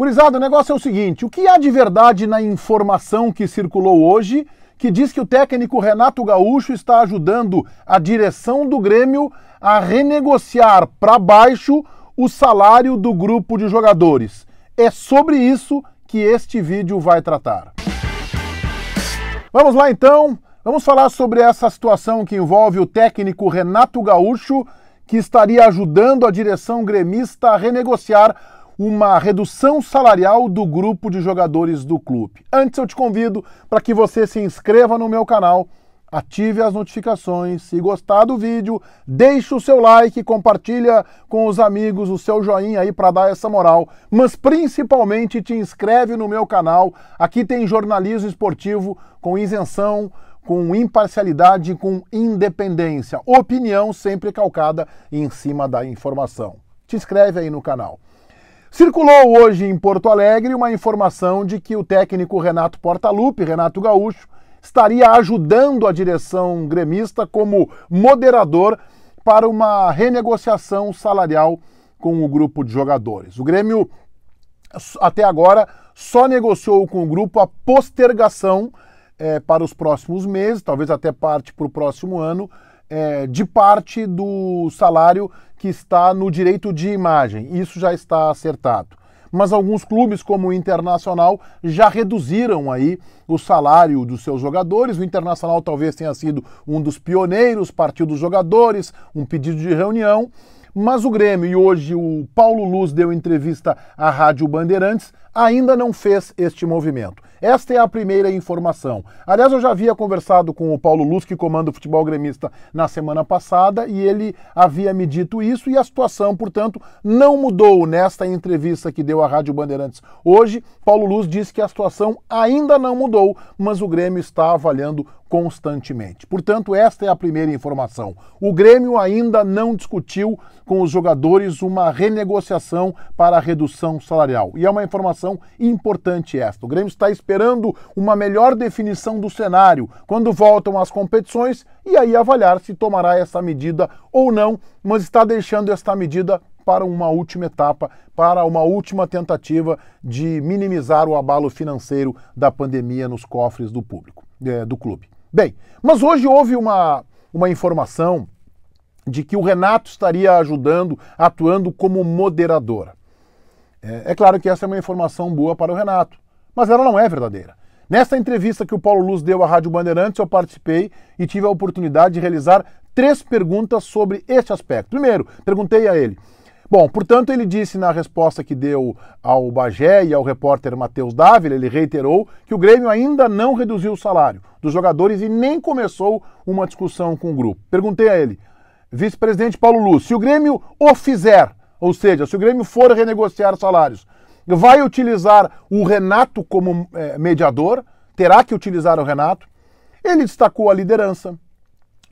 Gurizada, o negócio é o seguinte: o que há de verdade na informação que circulou hoje que diz que o técnico Renato Gaúcho está ajudando a direção do Grêmio a renegociar para baixo o salário do grupo de jogadores? É sobre isso que este vídeo vai tratar. Vamos lá então, vamos falar sobre essa situação que envolve o técnico Renato Gaúcho, que estaria ajudando a direção gremista a renegociar uma redução salarial do grupo de jogadores do clube. Antes, eu te convido para que você se inscreva no meu canal, ative as notificações, se gostar do vídeo, deixe o seu like, compartilha com os amigos o seu joinha aí para dar essa moral, mas principalmente te inscreve no meu canal. Aqui tem jornalismo esportivo com isenção, com imparcialidade, com independência. Opinião sempre calcada em cima da informação. Te inscreve aí no canal. Circulou hoje em Porto Alegre uma informação de que o técnico Renato Portaluppi, Renato Gaúcho, estaria ajudando a direção gremista como moderador para uma renegociação salarial com o grupo de jogadores. O Grêmio até agora só negociou com o grupo a postergação é, para os próximos meses, talvez até parte para o próximo ano, é, de parte do salário que está no direito de imagem. Isso já está acertado. Mas alguns clubes, como o Internacional, já reduziram aí o salário dos seus jogadores. O Internacional talvez tenha sido um dos pioneiros, partiu dos jogadores, um pedido de reunião. Mas o Grêmio, e hoje o Paulo Luz deu entrevista à Rádio Bandeirantes, ainda não fez este movimento. Esta é a primeira informação. Aliás, eu já havia conversado com o Paulo Luz, que comanda o futebol gremista, na semana passada, e ele havia me dito isso, e a situação, portanto, não mudou nesta entrevista que deu à Rádio Bandeirantes hoje. Paulo Luz disse que a situação ainda não mudou, mas o Grêmio está avaliando constantemente. Portanto, esta é a primeira informação. O Grêmio ainda não discutiu com os jogadores uma renegociação para a redução salarial. E é uma informação importante esta. O Grêmio está esperando esperando uma melhor definição do cenário quando voltam as competições e aí avaliar se tomará essa medida ou não, mas está deixando esta medida para uma última etapa, para uma última tentativa de minimizar o abalo financeiro da pandemia nos cofres do público, é, do clube. Bem, mas hoje houve uma, uma informação de que o Renato estaria ajudando, atuando como moderadora. É, é, claro que essa é uma informação boa para o Renato mas ela não é verdadeira. Nesta entrevista que o Paulo Luz deu à Rádio Bandeirantes, eu participei e tive a oportunidade de realizar três perguntas sobre este aspecto. Primeiro, perguntei a ele. Bom, portanto, ele disse na resposta que deu ao Bagé e ao repórter Matheus Dávila, ele reiterou que o Grêmio ainda não reduziu o salário dos jogadores e nem começou uma discussão com o grupo. Perguntei a ele, vice-presidente Paulo Luz, se o Grêmio o fizer, ou seja, se o Grêmio for renegociar salários, vai utilizar o Renato como é, mediador, terá que utilizar o Renato. Ele destacou a liderança,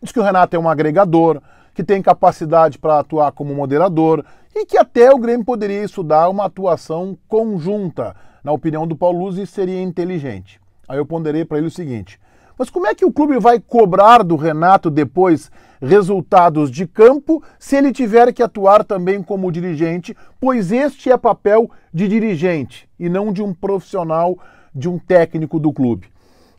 diz que o Renato é um agregador, que tem capacidade para atuar como moderador e que até o Grêmio poderia estudar uma atuação conjunta. Na opinião do Paulo Luz, isso seria inteligente. Aí eu ponderei para ele o seguinte: mas como é que o clube vai cobrar do Renato depois resultados de campo se ele tiver que atuar também como dirigente? Pois este é papel de dirigente e não de um profissional, de um técnico do clube.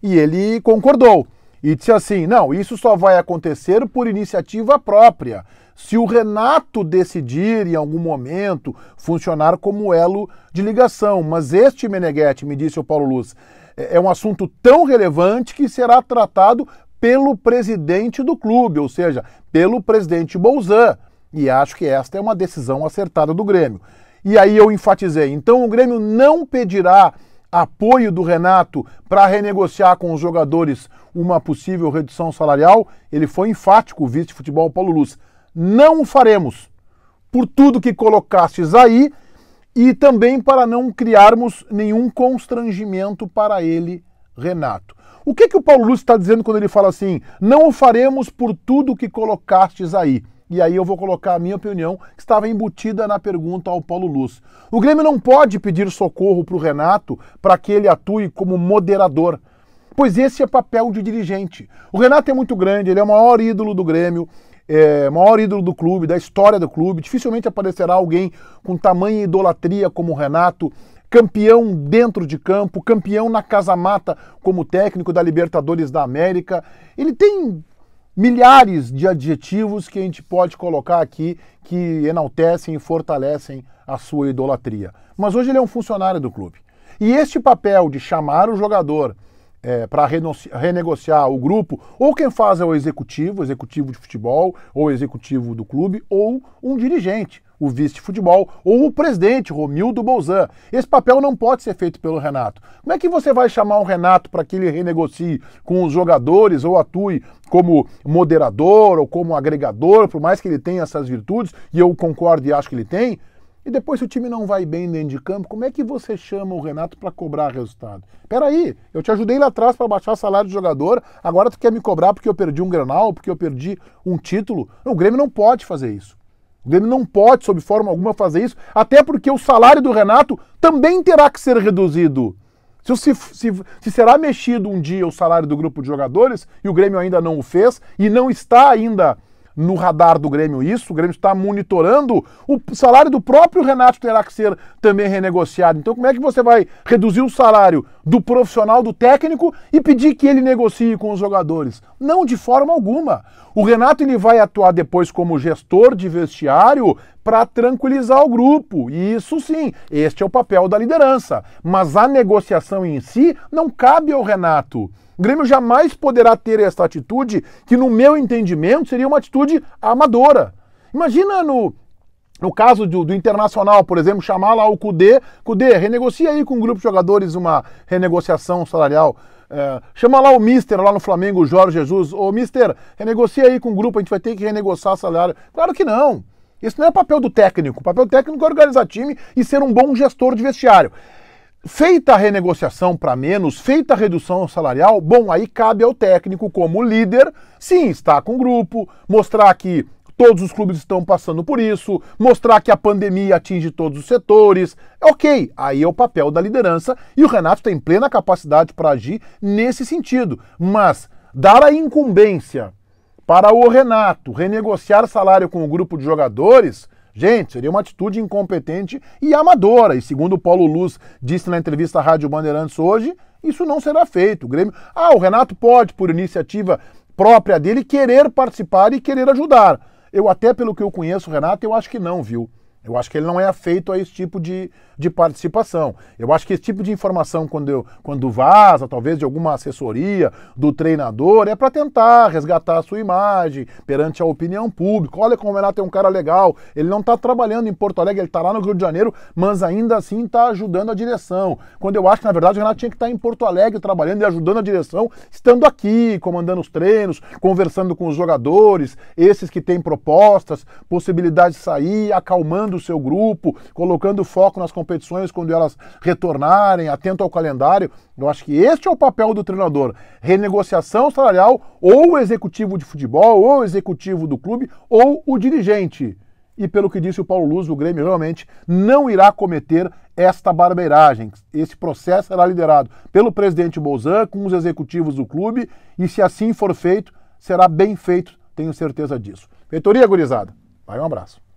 E ele concordou e disse assim: não, isso só vai acontecer por iniciativa própria. Se o Renato decidir em algum momento funcionar como elo de ligação. Mas este Meneghetti, me disse o Paulo Luz, é, é um assunto tão relevante que será tratado pelo presidente do clube, ou seja, pelo presidente Bolzan. E acho que esta é uma decisão acertada do Grêmio. E aí eu enfatizei: então o Grêmio não pedirá apoio do Renato para renegociar com os jogadores uma possível redução salarial. Ele foi enfático, o vice-futebol Paulo Luz. Não o faremos. Por tudo que colocastes aí e também para não criarmos nenhum constrangimento para ele, Renato. O que, que o Paulo Lúcio está dizendo quando ele fala assim: não o faremos por tudo que colocastes aí? E aí eu vou colocar a minha opinião, que estava embutida na pergunta ao Paulo Luz. O Grêmio não pode pedir socorro para o Renato para que ele atue como moderador, pois esse é papel de dirigente. O Renato é muito grande, ele é o maior ídolo do Grêmio, é, maior ídolo do clube, da história do clube. Dificilmente aparecerá alguém com tamanha idolatria como o Renato, campeão dentro de campo, campeão na casa-mata como técnico da Libertadores da América. Ele tem milhares de adjetivos que a gente pode colocar aqui que enaltecem e fortalecem a sua idolatria. Mas hoje ele é um funcionário do clube. E este papel de chamar o jogador é, para renegociar o grupo, ou quem faz é o executivo, executivo de futebol, ou executivo do clube, ou um dirigente, o vice futebol, ou o presidente, Romildo Bolzan. Esse papel não pode ser feito pelo Renato. Como é que você vai chamar o Renato para que ele renegocie com os jogadores ou atue como moderador ou como agregador, por mais que ele tenha essas virtudes, e eu concordo e acho que ele tem? E depois, se o time não vai bem dentro de campo, como é que você chama o Renato para cobrar resultado? Peraí, eu te ajudei lá atrás para baixar o salário de jogador, agora tu quer me cobrar porque eu perdi um granal, porque eu perdi um título. Não, o Grêmio não pode fazer isso. O Grêmio não pode, sob forma alguma, fazer isso, até porque o salário do Renato também terá que ser reduzido. Se, se, se, se, será mexido um dia o salário do grupo de jogadores, e o Grêmio ainda não o fez, e não está ainda no radar do Grêmio isso, o Grêmio está monitorando, o salário do próprio Renato terá que ser também renegociado. Então, como é que você vai reduzir o salário do profissional, do técnico e pedir que ele negocie com os jogadores? Não, de forma alguma. O Renato ele vai atuar depois como gestor de vestiário para tranquilizar o grupo. isso sim, este é o papel da liderança. Mas a negociação em si não cabe ao Renato. O Grêmio jamais poderá ter essa atitude, que no meu entendimento seria uma atitude amadora. Imagina no, no caso do, do, Internacional, por exemplo, chamar lá o Cudê, Cudê, renegocia aí com um grupo de jogadores uma renegociação salarial. É, chama lá o Mister, lá no Flamengo, o Jorge Jesus. Ô, Mister, renegocia aí com o um grupo, a gente vai ter que renegociar salário. Claro que não. Isso não é papel do técnico. O papel do técnico é organizar time e ser um bom gestor de vestiário. Feita a renegociação para menos, feita a redução salarial, bom, aí cabe ao técnico, como líder, sim, estar com o grupo, mostrar que todos os clubes estão passando por isso, mostrar que a pandemia atinge todos os setores. Ok, aí é o papel da liderança e o Renato tem plena capacidade para agir nesse sentido. Mas dar a incumbência para o Renato renegociar salário com o grupo de jogadores Gente, seria uma atitude incompetente e amadora. E segundo o Paulo Luz disse na entrevista à Rádio Bandeirantes hoje, isso não será feito. O Grêmio. Ah, o Renato pode, por iniciativa própria dele, querer participar e querer ajudar. Eu, até pelo que eu conheço, Renato, eu acho que não, viu? Eu acho que ele não é afeito a esse tipo de, de participação. Eu acho que esse tipo de informação, quando, eu, quando vaza, talvez de alguma assessoria do treinador, é para tentar resgatar a sua imagem perante a opinião pública. Olha como o Renato é um cara legal. Ele não está trabalhando em Porto Alegre, ele está lá no Rio de Janeiro, mas ainda assim está ajudando a direção. Quando eu acho que, na verdade, o Renato tinha que estar tá em Porto Alegre trabalhando e ajudando a direção, estando aqui, comandando os treinos, conversando com os jogadores, esses que têm propostas, possibilidade de sair, acalmando o seu grupo, colocando foco nas competições quando elas retornarem, atento ao calendário. Eu acho que este é o papel do treinador: renegociação salarial, ou o executivo de futebol, ou o executivo do clube, ou o dirigente. E pelo que disse o Paulo Luz, o Grêmio realmente não irá cometer esta barbeiragem. Esse processo será liderado pelo presidente Bolzan, com os executivos do clube, e se assim for feito, será bem feito, tenho certeza disso. Feitoria, gurizada. Vai, um abraço.